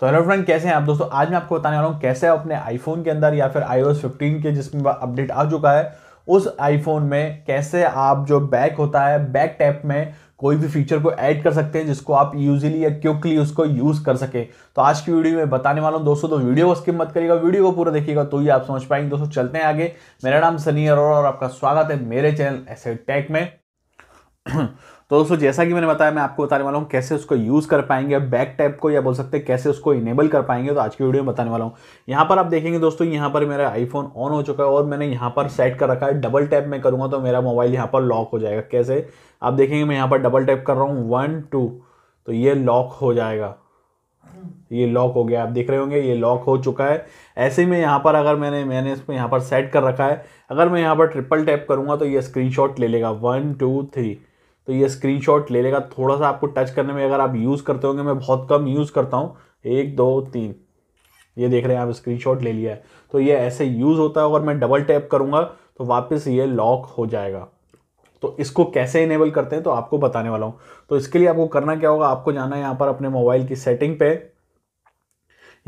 तो hello friend कैसे हैं आप दोस्तों आज मैं आपको बताने वाला हूँ कैसे अपने आईफोन के अंदर या फिर आईओएस फिफ्टीन के जिसमें अपडेट आ चुका है उस आईफोन में कैसे आप जो बैक होता है बैक टैप में कोई भी फीचर को ऐड कर सकते हैं जिसको आप यूजिली या क्विकली उसको यूज़ कर सके तो आज की वीडियो में बताने वाला हूँ दोस्तों तो वीडियो को स्किप मत करिएगा वीडियो को पूरा देखिएगा तो ही आप समझ पाएंगे दोस्तों चलते हैं आगे मेरा नाम सनी अरोड़ा और आपका स्वागत है मेरे चैनल एसेट टेक में तो दोस्तों जैसा कि मैंने बताया मैं आपको बताने वाला हूँ कैसे उसको यूज़ कर पाएंगे बैक टैप को या बोल सकते हैं कैसे उसको इनेबल कर पाएंगे तो आज की वीडियो में बताने वाला हूँ यहाँ पर आप देखेंगे दोस्तों यहाँ पर मेरा आईफोन ऑन हो चुका है और मैंने यहाँ पर सेट कर रखा है डबल टैप में करूँगा तो मेरा मोबाइल यहाँ पर लॉक हो जाएगा कैसे आप देखेंगे मैं यहाँ पर डबल टैप कर रहा हूँ वन टू तो ये लॉक हो जाएगा ये लॉक हो गया आप देख रहे होंगे ये लॉक हो चुका है ऐसे ही में यहाँ पर अगर मैंने मैंने इसको यहाँ पर सेट कर रखा है अगर मैं यहाँ पर ट्रिपल टैप करूँगा तो ये स्क्रीनशॉट ले लेगा वन टू थ्री तो ये स्क्रीनशॉट ले लेगा थोड़ा सा आपको टच करने में अगर आप यूज़ करते होंगे मैं बहुत कम यूज़ करता हूँ एक दो तीन ये देख रहे हैं आप स्क्रीनशॉट ले लिया है तो ये ऐसे यूज़ होता है अगर मैं डबल टैप करूँगा तो वापस ये लॉक हो जाएगा तो इसको कैसे इनेबल करते हैं तो आपको बताने वाला हूँ तो इसके लिए आपको करना क्या होगा आपको जाना है यहाँ पर अपने मोबाइल की सेटिंग पे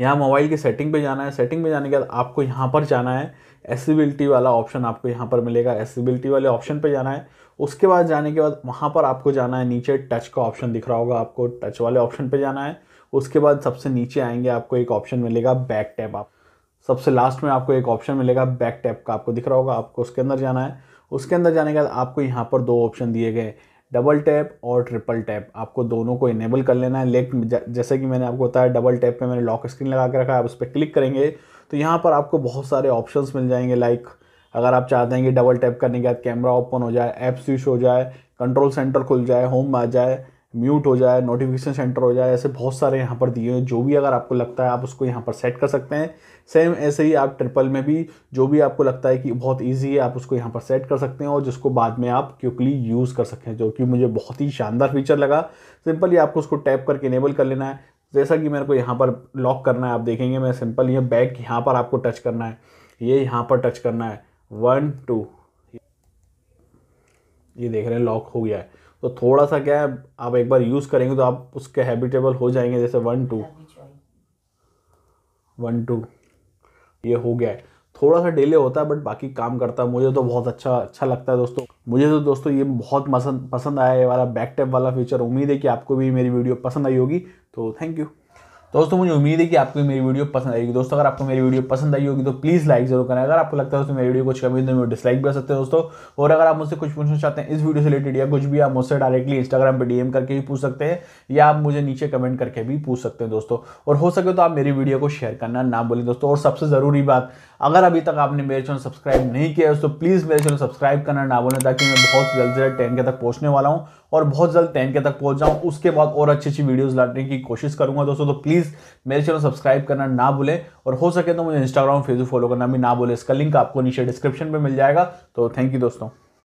यहाँ मोबाइल की सेटिंग पे जाना है सेटिंग पे जाने के बाद आपको यहाँ पर जाना है एसिबिलिटी वाला ऑप्शन आपको यहाँ पर मिलेगा एसिबिलिटी वाले ऑप्शन पे जाना है उसके बाद जाने के बाद वहाँ पर आपको जाना है नीचे टच का ऑप्शन दिख रहा होगा आपको टच वाले ऑप्शन पर जाना है उसके बाद सबसे नीचे आएंगे आपको एक ऑप्शन मिलेगा बैक टैप आप सबसे लास्ट में आपको एक ऑप्शन मिलेगा बैक टैप का आपको दिख रहा होगा आपको उसके अंदर जाना है उसके अंदर जाने के बाद आपको यहाँ पर दो ऑप्शन दिए गए डबल टैप और ट्रिपल टैप आपको दोनों को इनेबल कर लेना है लेफ्ट जैसे कि मैंने आपको बताया डबल टैप पे मैंने लॉक स्क्रीन लगा के रखा है आप उस पर क्लिक करेंगे तो यहाँ पर आपको बहुत सारे ऑप्शंस मिल जाएंगे लाइक अगर आप चाहते हैं कि डबल टैप करने के बाद कैमरा ओपन हो जाए ऐप स्विच हो जाए कंट्रोल सेंटर खुल जाए होम आ जाए म्यूट हो जाए नोटिफिकेशन सेंटर हो जाए ऐसे बहुत सारे यहाँ पर दिए हैं जो भी अगर आपको लगता है आप उसको यहाँ पर सेट कर सकते हैं सेम ऐसे ही आप ट्रिपल में भी जो भी आपको लगता है कि बहुत ईजी है आप उसको यहाँ पर सेट कर सकते हैं और जिसको बाद में आप क्विकली यूज़ कर सकते हैं जो कि मुझे बहुत ही शानदार फीचर लगा सिंपली आपको उसको टैप करके इनेबल कर लेना है जैसा कि मेरे को यहाँ पर लॉक करना है आप देखेंगे मैं सिंपल ये बैग यहाँ पर आपको टच करना है ये यहाँ पर टच करना है वन टू ये देख रहे हैं लॉक हो गया है तो थोड़ा सा क्या है आप एक बार यूज़ करेंगे तो आप उसके हैबिटेबल हो जाएंगे जैसे वन टू वन टू ये हो गया है थोड़ा सा डिले होता है बट बाकी काम करता है मुझे तो बहुत अच्छा अच्छा लगता है दोस्तों मुझे तो दोस्तों ये बहुत पसंद पसंद आया ये वाला बैक टैप वाला फीचर उम्मीद है कि आपको भी मेरी वीडियो पसंद आई होगी तो थैंक यू दोस्तों मुझे उम्मीद है कि आपको मेरी वीडियो पसंद आएगी दोस्तों अगर आपको मेरी वीडियो पसंद आई होगी तो प्लीज़ लाइक जरूर करें अगर आपको लगता है तो मेरी वीडियो कुछ कमी तो डिसलाइक भी कर सकते हैं दोस्तों और अगर आप मुझसे कुछ पूछना चाहते हैं इस वीडियो से रिलेटेड या कुछ भी आप मुझसे डायरेक्टली इंस्टाग्राम पर डीएम करके भी पूछ सकते हैं या आप मुझे नीचे कमेंट करके भी पूछ सकते हैं दोस्तों और हो सके तो आप मेरी वीडियो को शेयर करना ना बोलें दोस्तों और सबसे ज़रूरी बात अगर अभी तक आपने मेरे चैनल सब्सक्राइब नहीं किया है तो प्लीज़ मेरे चैनल सब्सक्राइब करना ना बोले ताकि मैं बहुत जल्द से जल्द टेन के तक पहुंचने वाला हूं और बहुत जल्द टेन के तक पहुंच जाऊं उसके बाद और अच्छी अच्छी वीडियोस लाने की कोशिश करूंगा दोस्तों तो प्लीज़ मेरे चैनल सब्सक्राइब करना ना भूलें और हो सके तो मुझे इंस्टाग्राम फेसबुक फॉलो करना भी ना बोले इसका लिंक आपको नीचे डिस्क्रिप्शन में मिल जाएगा तो थैंक यू दोस्तों